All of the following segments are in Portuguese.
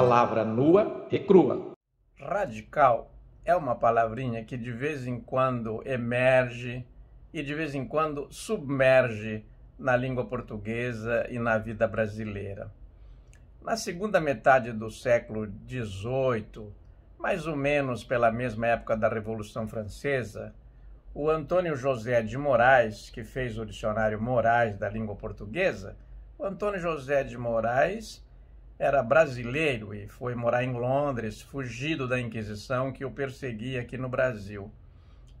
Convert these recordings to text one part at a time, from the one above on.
palavra nua e crua. Radical é uma palavrinha que de vez em quando emerge e de vez em quando submerge na língua portuguesa e na vida brasileira. Na segunda metade do século XVIII, mais ou menos pela mesma época da Revolução Francesa, o Antônio José de Moraes, que fez o dicionário Moraes da língua portuguesa, o Antônio José de Moraes era brasileiro e foi morar em Londres, fugido da Inquisição que o perseguia aqui no Brasil.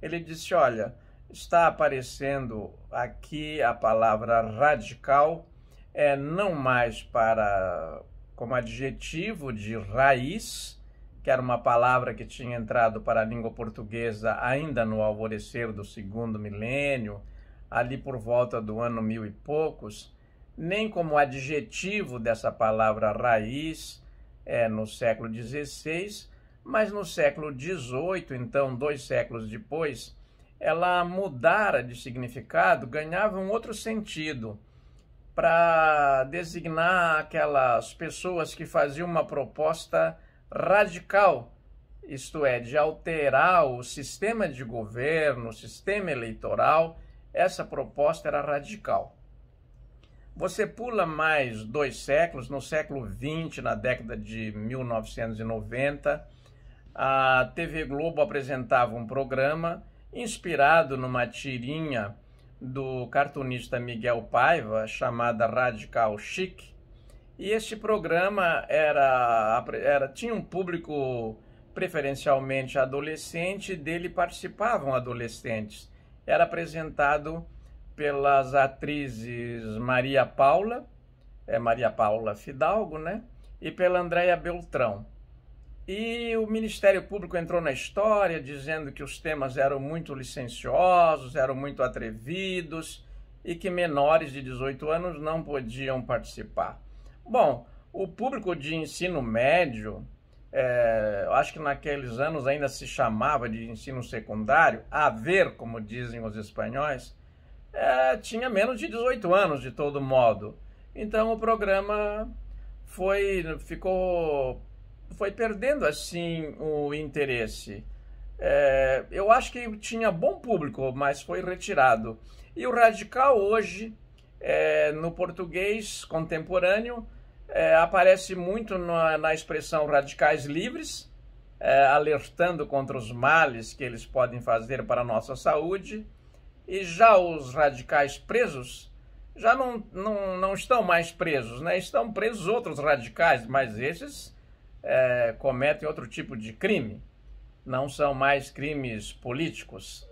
Ele disse: Olha, está aparecendo aqui a palavra radical, é não mais para como adjetivo de raiz, que era uma palavra que tinha entrado para a língua portuguesa ainda no alvorecer do segundo milênio, ali por volta do ano mil e poucos nem como adjetivo dessa palavra raiz é, no século XVI, mas no século XVIII, então dois séculos depois, ela mudara de significado, ganhava um outro sentido para designar aquelas pessoas que faziam uma proposta radical, isto é, de alterar o sistema de governo, o sistema eleitoral. Essa proposta era radical. Você pula mais dois séculos, no século XX, na década de 1990, a TV Globo apresentava um programa inspirado numa tirinha do cartunista Miguel Paiva, chamada Radical Chic. E esse programa era, era tinha um público preferencialmente adolescente, dele participavam adolescentes. Era apresentado pelas atrizes Maria Paula, é Maria Paula Fidalgo, né? E pela Andréia Beltrão. E o Ministério Público entrou na história dizendo que os temas eram muito licenciosos, eram muito atrevidos e que menores de 18 anos não podiam participar. Bom, o público de ensino médio, é, acho que naqueles anos ainda se chamava de ensino secundário, a ver, como dizem os espanhóis, é, tinha menos de 18 anos, de todo modo. Então o programa foi, ficou, foi perdendo assim o interesse. É, eu acho que tinha bom público, mas foi retirado. E o radical hoje, é, no português contemporâneo, é, aparece muito na, na, expressão radicais livres, é, alertando contra os males que eles podem fazer para a nossa saúde. E já os radicais presos já não, não, não estão mais presos, né? Estão presos outros radicais, mas esses é, cometem outro tipo de crime. Não são mais crimes políticos.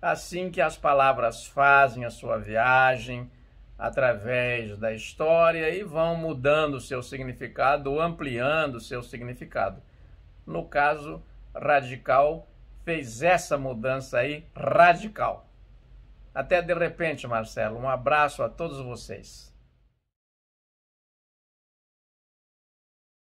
Assim que as palavras fazem a sua viagem através da história e vão mudando seu significado, ampliando seu significado. No caso, radical fez essa mudança aí radical. Até de repente, Marcelo. Um abraço a todos vocês.